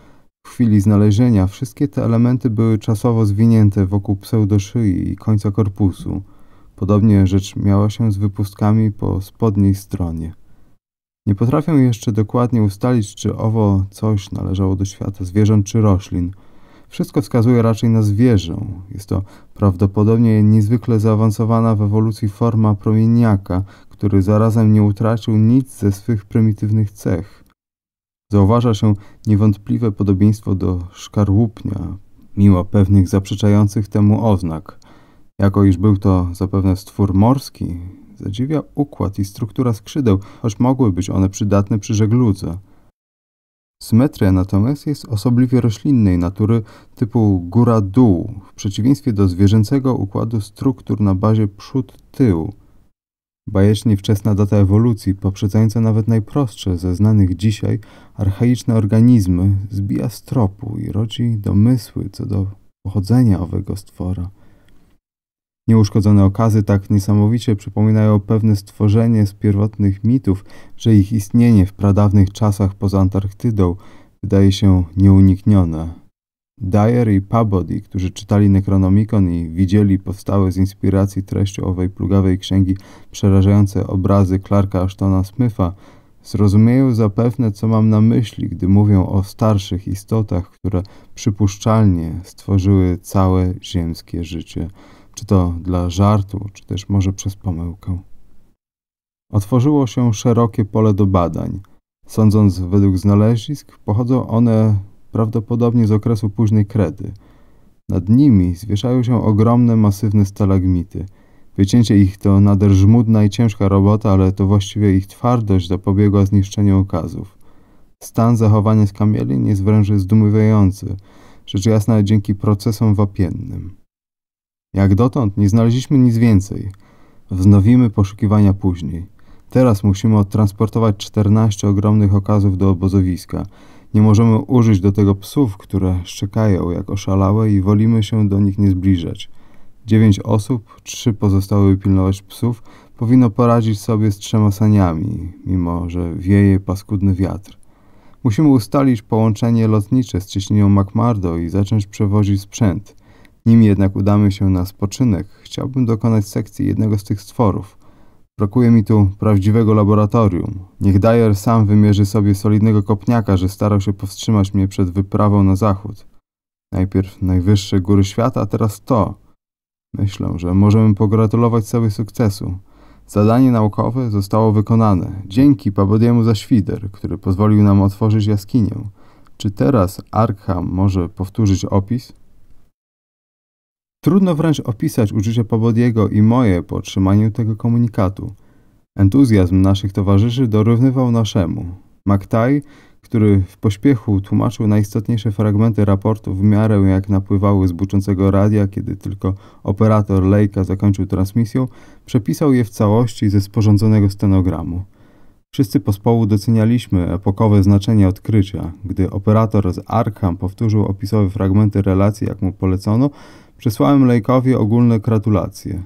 w chwili znalezienia wszystkie te elementy były czasowo zwinięte wokół pseudoszyi i końca korpusu. Podobnie rzecz miała się z wypustkami po spodniej stronie. Nie potrafię jeszcze dokładnie ustalić, czy owo coś należało do świata zwierząt czy roślin. Wszystko wskazuje raczej na zwierzę. Jest to prawdopodobnie niezwykle zaawansowana w ewolucji forma promieniaka, który zarazem nie utracił nic ze swych prymitywnych cech. Zauważa się niewątpliwe podobieństwo do szkarłupnia, mimo pewnych zaprzeczających temu oznak. Jako iż był to zapewne stwór morski, zadziwia układ i struktura skrzydeł, choć mogły być one przydatne przy żegludze. Symetria natomiast jest osobliwie roślinnej natury typu góra-dół, w przeciwieństwie do zwierzęcego układu struktur na bazie przód-tył. Bajecznie wczesna data ewolucji, poprzedzająca nawet najprostsze ze znanych dzisiaj archaiczne organizmy, zbija z tropu i rodzi domysły co do pochodzenia owego stwora. Nieuszkodzone okazy tak niesamowicie przypominają pewne stworzenie z pierwotnych mitów, że ich istnienie w pradawnych czasach poza Antarktydą wydaje się nieuniknione, Dyer i Pabody, którzy czytali Necronomicon i widzieli powstałe z inspiracji treści owej plugawej księgi przerażające obrazy Clarka Ashtona Smitha, zrozumieją zapewne, co mam na myśli, gdy mówią o starszych istotach, które przypuszczalnie stworzyły całe ziemskie życie, czy to dla żartu, czy też może przez pomyłkę. Otworzyło się szerokie pole do badań – Sądząc według znalezisk, pochodzą one prawdopodobnie z okresu późnej kredy. Nad nimi zwieszają się ogromne, masywne stalagmity. Wycięcie ich to nader żmudna i ciężka robota, ale to właściwie ich twardość zapobiegła zniszczeniu okazów. Stan zachowania skamielin jest wręcz zdumiewający, rzecz jasna dzięki procesom wapiennym. Jak dotąd nie znaleźliśmy nic więcej. Wznowimy poszukiwania później. Teraz musimy odtransportować 14 ogromnych okazów do obozowiska – nie możemy użyć do tego psów, które szczekają jak oszalałe i wolimy się do nich nie zbliżać. Dziewięć osób, trzy pozostały pilnować psów, powinno poradzić sobie z trzema saniami, mimo że wieje paskudny wiatr. Musimy ustalić połączenie lotnicze z ciśnieniem McMardo i zacząć przewozić sprzęt. Nim jednak udamy się na spoczynek, chciałbym dokonać sekcji jednego z tych stworów. Brakuje mi tu prawdziwego laboratorium. Niech Dyer sam wymierzy sobie solidnego kopniaka, że starał się powstrzymać mnie przed wyprawą na zachód. Najpierw najwyższe góry świata, a teraz to. Myślę, że możemy pogratulować sobie sukcesu. Zadanie naukowe zostało wykonane. Dzięki Pabodiemu za świder, który pozwolił nam otworzyć jaskinię. Czy teraz Arkham może powtórzyć opis? Trudno wręcz opisać uczucie Pobodiego i moje po otrzymaniu tego komunikatu. Entuzjazm naszych towarzyszy dorównywał naszemu. McTay, który w pośpiechu tłumaczył najistotniejsze fragmenty raportu w miarę jak napływały z buczącego radia, kiedy tylko operator Lejka zakończył transmisję, przepisał je w całości ze sporządzonego stenogramu. Wszyscy pospołu docenialiśmy epokowe znaczenie odkrycia. Gdy operator z Arkham powtórzył opisowe fragmenty relacji, jak mu polecono, przesłałem Lejkowi ogólne gratulacje.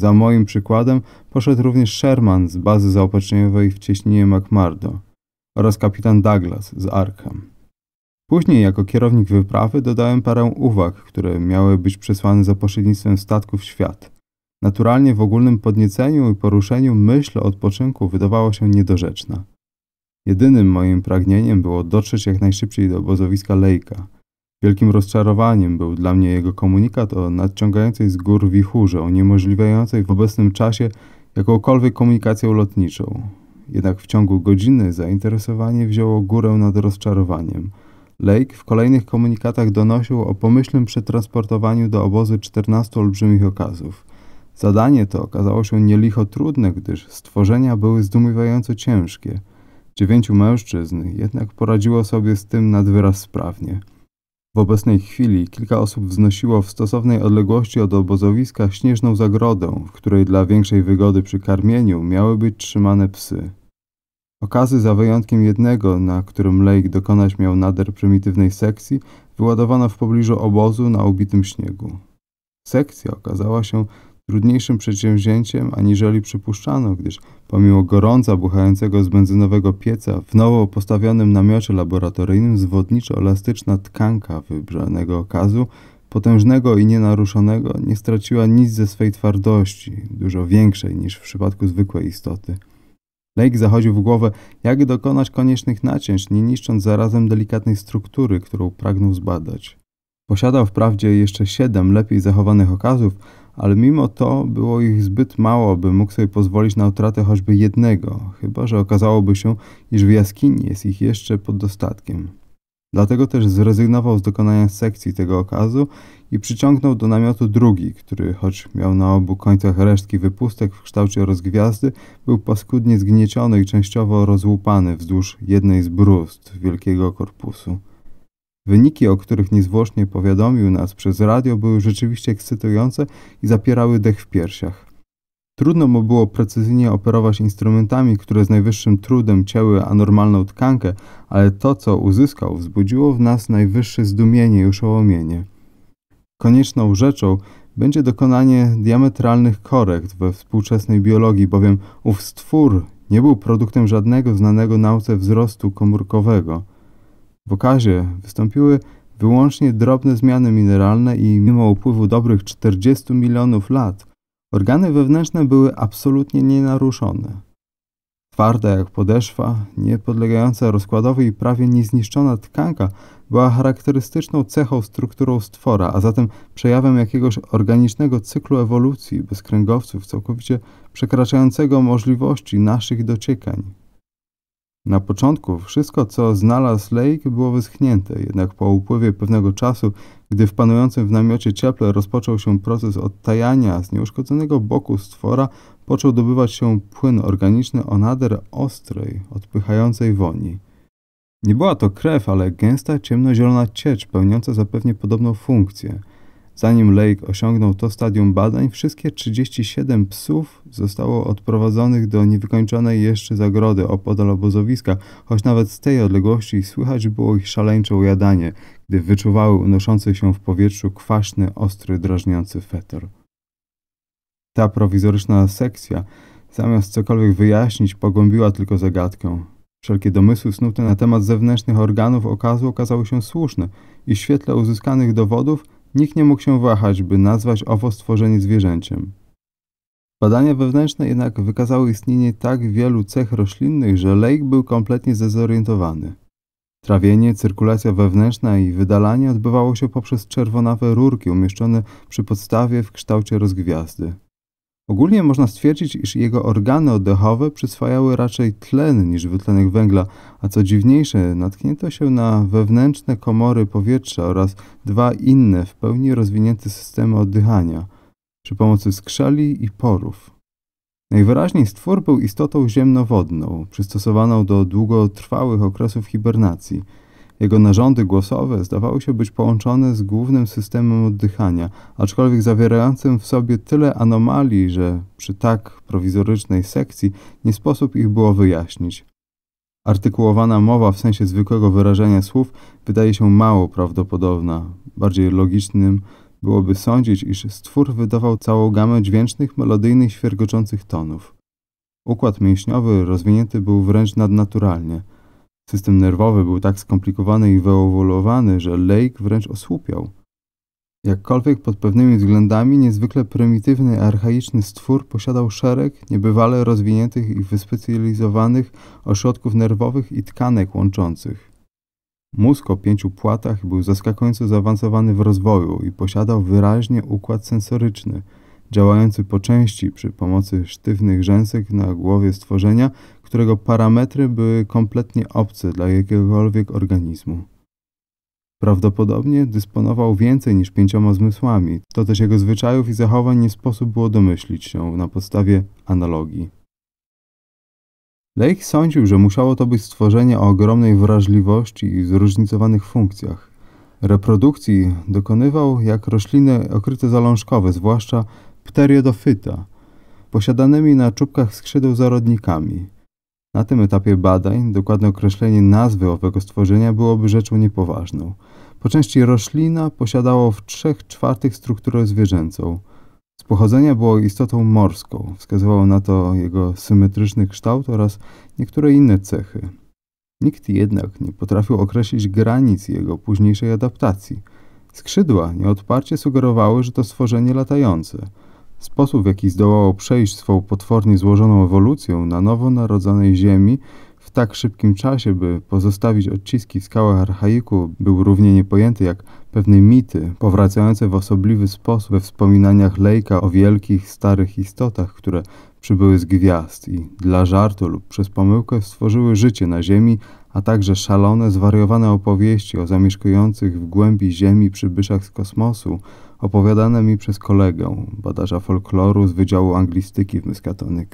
Za moim przykładem poszedł również Sherman z bazy zaopatrzeniowej w cieśninie McMurdo oraz kapitan Douglas z Arkham. Później jako kierownik wyprawy dodałem parę uwag, które miały być przesłane za pośrednictwem statków świat. Naturalnie w ogólnym podnieceniu i poruszeniu myśl o odpoczynku wydawała się niedorzeczna. Jedynym moim pragnieniem było dotrzeć jak najszybciej do obozowiska Lejka. Wielkim rozczarowaniem był dla mnie jego komunikat o nadciągającej z gór wichurze, uniemożliwiającej w obecnym czasie jakąkolwiek komunikację lotniczą. Jednak w ciągu godziny zainteresowanie wzięło górę nad rozczarowaniem. Lake w kolejnych komunikatach donosił o pomyślnym przetransportowaniu do obozu 14 olbrzymich okazów. Zadanie to okazało się nielicho trudne, gdyż stworzenia były zdumiewająco ciężkie. Dziewięciu mężczyzn jednak poradziło sobie z tym nad wyraz sprawnie. W obecnej chwili kilka osób wznosiło w stosownej odległości od obozowiska śnieżną zagrodę, w której dla większej wygody przy karmieniu miały być trzymane psy. Okazy za wyjątkiem jednego, na którym Lake dokonać miał nader prymitywnej sekcji, wyładowano w pobliżu obozu na ubitym śniegu. Sekcja okazała się trudniejszym przedsięwzięciem aniżeli przypuszczano, gdyż pomimo gorąca buchającego z benzynowego pieca w nowo postawionym namiocie laboratoryjnym zwodniczo-elastyczna tkanka wybranego okazu potężnego i nienaruszonego, nie straciła nic ze swej twardości, dużo większej niż w przypadku zwykłej istoty. Lake zachodził w głowę, jak dokonać koniecznych nacięć, nie niszcząc zarazem delikatnej struktury, którą pragnął zbadać. Posiadał wprawdzie jeszcze siedem lepiej zachowanych okazów, ale mimo to było ich zbyt mało, by mógł sobie pozwolić na utratę choćby jednego, chyba że okazałoby się, iż w jaskini jest ich jeszcze pod dostatkiem. Dlatego też zrezygnował z dokonania sekcji tego okazu i przyciągnął do namiotu drugi, który, choć miał na obu końcach resztki wypustek w kształcie rozgwiazdy, był paskudnie zgnieciony i częściowo rozłupany wzdłuż jednej z brust wielkiego korpusu. Wyniki, o których niezwłocznie powiadomił nas przez radio, były rzeczywiście ekscytujące i zapierały dech w piersiach. Trudno mu było precyzyjnie operować instrumentami, które z najwyższym trudem cięły anormalną tkankę, ale to, co uzyskał, wzbudziło w nas najwyższe zdumienie i oszołomienie. Konieczną rzeczą będzie dokonanie diametralnych korekt we współczesnej biologii, bowiem ów stwór nie był produktem żadnego znanego nauce wzrostu komórkowego – w okazie wystąpiły wyłącznie drobne zmiany mineralne i mimo upływu dobrych 40 milionów lat organy wewnętrzne były absolutnie nienaruszone. Twarda jak podeszwa, niepodlegająca rozkładowi i prawie niezniszczona tkanka była charakterystyczną cechą strukturą stwora, a zatem przejawem jakiegoś organicznego cyklu ewolucji bez kręgowców, całkowicie przekraczającego możliwości naszych dociekań. Na początku wszystko, co znalazł Lake, było wyschnięte, jednak po upływie pewnego czasu, gdy w panującym w namiocie cieple rozpoczął się proces odtajania z nieuszkodzonego boku stwora, począł dobywać się płyn organiczny o nader ostrej, odpychającej woni. Nie była to krew, ale gęsta, ciemnozielona ciecz pełniąca zapewnie podobną funkcję – Zanim Lake osiągnął to stadium badań, wszystkie 37 psów zostało odprowadzonych do niewykończonej jeszcze zagrody opodal obozowiska, choć nawet z tej odległości słychać było ich szaleńcze ujadanie, gdy wyczuwały unoszący się w powietrzu kwaśny, ostry, drażniący fetor. Ta prowizoryczna sekcja, zamiast cokolwiek wyjaśnić, pogłębiła tylko zagadkę. Wszelkie domysły snute na temat zewnętrznych organów okazu okazały się słuszne i w świetle uzyskanych dowodów Nikt nie mógł się wahać, by nazwać owo stworzenie zwierzęciem. Badania wewnętrzne jednak wykazały istnienie tak wielu cech roślinnych, że Lake był kompletnie zdezorientowany. Trawienie, cyrkulacja wewnętrzna i wydalanie odbywało się poprzez czerwonawe rurki umieszczone przy podstawie w kształcie rozgwiazdy. Ogólnie można stwierdzić, iż jego organy oddechowe przyswajały raczej tlen niż wytlenek węgla, a co dziwniejsze, natknięto się na wewnętrzne komory powietrza oraz dwa inne w pełni rozwinięte systemy oddychania przy pomocy skrzeli i porów. Najwyraźniej stwór był istotą ziemnowodną, przystosowaną do długotrwałych okresów hibernacji – jego narządy głosowe zdawały się być połączone z głównym systemem oddychania, aczkolwiek zawierającym w sobie tyle anomalii, że przy tak prowizorycznej sekcji nie sposób ich było wyjaśnić. Artykułowana mowa w sensie zwykłego wyrażenia słów wydaje się mało prawdopodobna. Bardziej logicznym byłoby sądzić, iż stwór wydawał całą gamę dźwięcznych, melodyjnych, świergoczących tonów. Układ mięśniowy rozwinięty był wręcz nadnaturalnie – System nerwowy był tak skomplikowany i wyewoluowany, że Lake wręcz osłupiał. Jakkolwiek pod pewnymi względami niezwykle prymitywny, archaiczny stwór posiadał szereg niebywale rozwiniętych i wyspecjalizowanych ośrodków nerwowych i tkanek łączących. Mózg o pięciu płatach był zaskakująco zaawansowany w rozwoju i posiadał wyraźnie układ sensoryczny, działający po części przy pomocy sztywnych rzęsek na głowie stworzenia, którego parametry były kompletnie obce dla jakiegokolwiek organizmu. Prawdopodobnie dysponował więcej niż pięcioma zmysłami, to też jego zwyczajów i zachowań nie sposób było domyślić się na podstawie analogii. Lake sądził, że musiało to być stworzenie o ogromnej wrażliwości i zróżnicowanych funkcjach. Reprodukcji dokonywał jak rośliny okryte zalążkowe, zwłaszcza pteriodofyta, posiadanymi na czubkach skrzydeł zarodnikami – na tym etapie badań dokładne określenie nazwy owego stworzenia byłoby rzeczą niepoważną. Po części roślina posiadało w 3 czwartych strukturę zwierzęcą. Z pochodzenia było istotą morską, wskazywał na to jego symetryczny kształt oraz niektóre inne cechy. Nikt jednak nie potrafił określić granic jego późniejszej adaptacji. Skrzydła nieodparcie sugerowały, że to stworzenie latające – Sposób, w jaki zdołało przejść swą potwornie złożoną ewolucją na nowo narodzonej Ziemi w tak szybkim czasie, by pozostawić odciski w skałach archaiku, był równie niepojęty jak pewne mity, powracające w osobliwy sposób we wspominaniach Lejka o wielkich, starych istotach, które przybyły z gwiazd i dla żartu lub przez pomyłkę stworzyły życie na Ziemi, a także szalone, zwariowane opowieści o zamieszkujących w głębi Ziemi przybyszach z kosmosu, opowiadane mi przez kolegę, badacza folkloru z Wydziału Anglistyki w Miskatonic.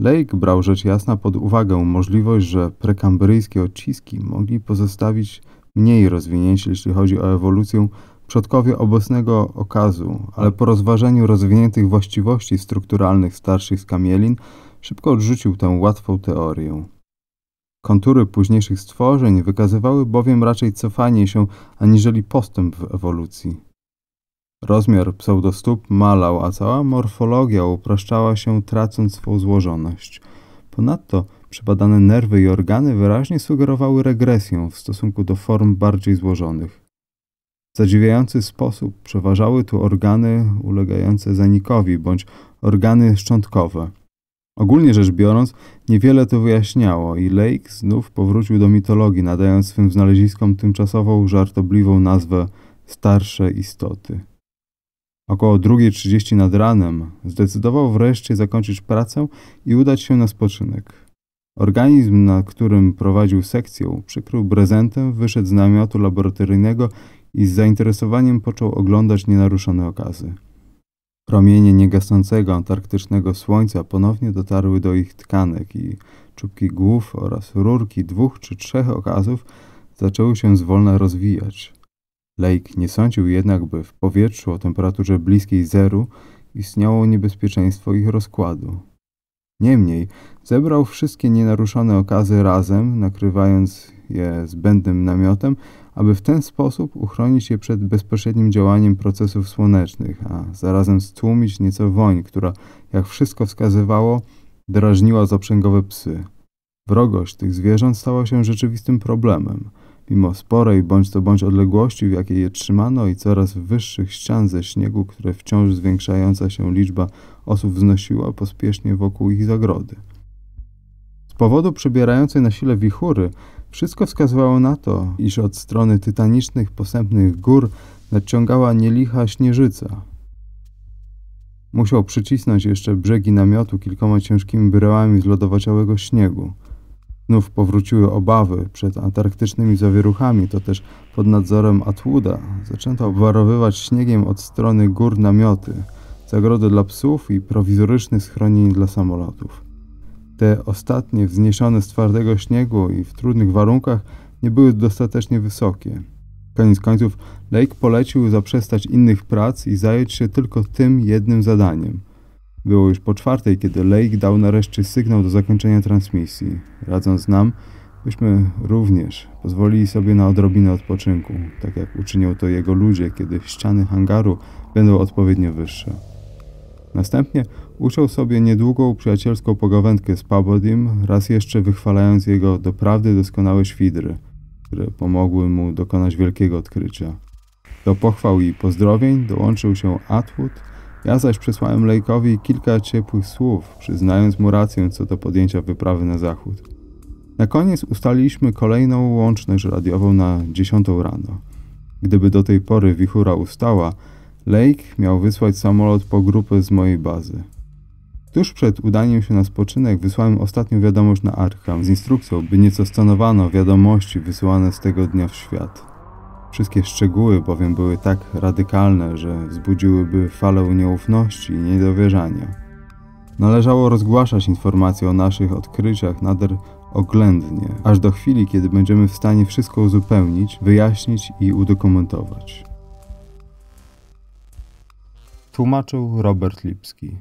Lake brał rzecz jasna pod uwagę możliwość, że prekambryjskie odciski mogli pozostawić mniej rozwinięci, jeśli chodzi o ewolucję, przodkowie obecnego okazu, ale po rozważeniu rozwiniętych właściwości strukturalnych starszych skamielin, szybko odrzucił tę łatwą teorię. Kontury późniejszych stworzeń wykazywały bowiem raczej cofanie się aniżeli postęp w ewolucji. Rozmiar pseudostóp malał, a cała morfologia upraszczała się, tracąc swą złożoność. Ponadto przebadane nerwy i organy wyraźnie sugerowały regresję w stosunku do form bardziej złożonych. W zadziwiający sposób przeważały tu organy ulegające zanikowi bądź organy szczątkowe. Ogólnie rzecz biorąc, niewiele to wyjaśniało i Lake znów powrócił do mitologii, nadając swym znaleziskom tymczasową, żartobliwą nazwę starsze istoty. Około 2.30 nad ranem zdecydował wreszcie zakończyć pracę i udać się na spoczynek. Organizm, na którym prowadził sekcję, przykrył brezentem, wyszedł z namiotu laboratoryjnego i z zainteresowaniem począł oglądać nienaruszone okazy. Promienie niegasnącego antarktycznego słońca ponownie dotarły do ich tkanek i czubki głów oraz rurki dwóch czy trzech okazów zaczęły się zwolna rozwijać. Lake nie sądził jednak, by w powietrzu o temperaturze bliskiej zeru istniało niebezpieczeństwo ich rozkładu. Niemniej zebrał wszystkie nienaruszone okazy razem, nakrywając je zbędnym namiotem, aby w ten sposób uchronić je przed bezpośrednim działaniem procesów słonecznych, a zarazem stłumić nieco woń, która, jak wszystko wskazywało, drażniła zaprzęgowe psy. Wrogość tych zwierząt stała się rzeczywistym problemem – Mimo sporej bądź to bądź odległości, w jakiej je trzymano i coraz wyższych ścian ze śniegu, które wciąż zwiększająca się liczba osób wznosiła pospiesznie wokół ich zagrody. Z powodu przybierającej na sile wichury wszystko wskazywało na to, iż od strony tytanicznych, posępnych gór nadciągała nielicha śnieżyca. Musiał przycisnąć jeszcze brzegi namiotu kilkoma ciężkimi bryłami z lodowaciałego śniegu – Znów powróciły obawy przed antarktycznymi zawieruchami, to też pod nadzorem Atwooda zaczęto obwarowywać śniegiem od strony gór namioty, zagrody dla psów i prowizoryczny schronień dla samolotów. Te ostatnie, wzniesione z twardego śniegu i w trudnych warunkach, nie były dostatecznie wysokie. Koniec końców Lake polecił zaprzestać innych prac i zająć się tylko tym jednym zadaniem – było już po czwartej, kiedy Lake dał nareszcie sygnał do zakończenia transmisji. Radząc nam, byśmy również pozwolili sobie na odrobinę odpoczynku, tak jak uczynią to jego ludzie, kiedy ściany hangaru będą odpowiednio wyższe. Następnie uciął sobie niedługą przyjacielską pogawędkę z Pabodim, raz jeszcze wychwalając jego doprawdy doskonałe świdry, które pomogły mu dokonać wielkiego odkrycia. Do pochwał i pozdrowień dołączył się Atwood, ja zaś przesłałem Lejkowi kilka ciepłych słów, przyznając mu rację co do podjęcia wyprawy na zachód. Na koniec ustaliliśmy kolejną łączność radiową na 10 rano. Gdyby do tej pory wichura ustała, Lake miał wysłać samolot po grupę z mojej bazy. Tuż przed udaniem się na spoczynek wysłałem ostatnią wiadomość na Arkham z instrukcją, by nieco stanowano wiadomości wysyłane z tego dnia w świat. Wszystkie szczegóły bowiem były tak radykalne, że wzbudziłyby falę nieufności i niedowierzania. Należało rozgłaszać informacje o naszych odkryciach nader oględnie, aż do chwili, kiedy będziemy w stanie wszystko uzupełnić, wyjaśnić i udokumentować. Tłumaczył Robert Lipski.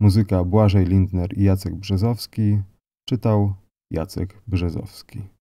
Muzyka Błażej Lindner i Jacek Brzezowski. Czytał Jacek Brzezowski.